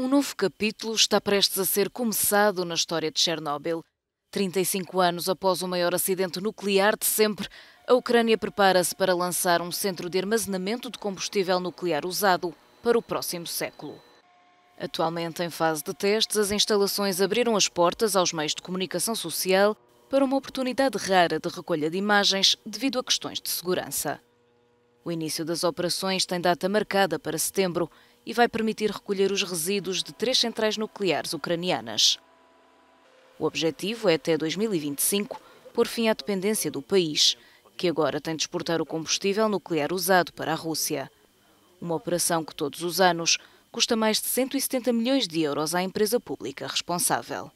Um novo capítulo está prestes a ser começado na história de Chernobyl. 35 anos após o maior acidente nuclear de sempre, a Ucrânia prepara-se para lançar um centro de armazenamento de combustível nuclear usado para o próximo século. Atualmente em fase de testes, as instalações abriram as portas aos meios de comunicação social para uma oportunidade rara de recolha de imagens devido a questões de segurança. O início das operações tem data marcada para setembro e vai permitir recolher os resíduos de três centrais nucleares ucranianas. O objetivo é, até 2025, pôr fim à dependência do país, que agora tem de exportar o combustível nuclear usado para a Rússia. Uma operação que todos os anos custa mais de 170 milhões de euros à empresa pública responsável.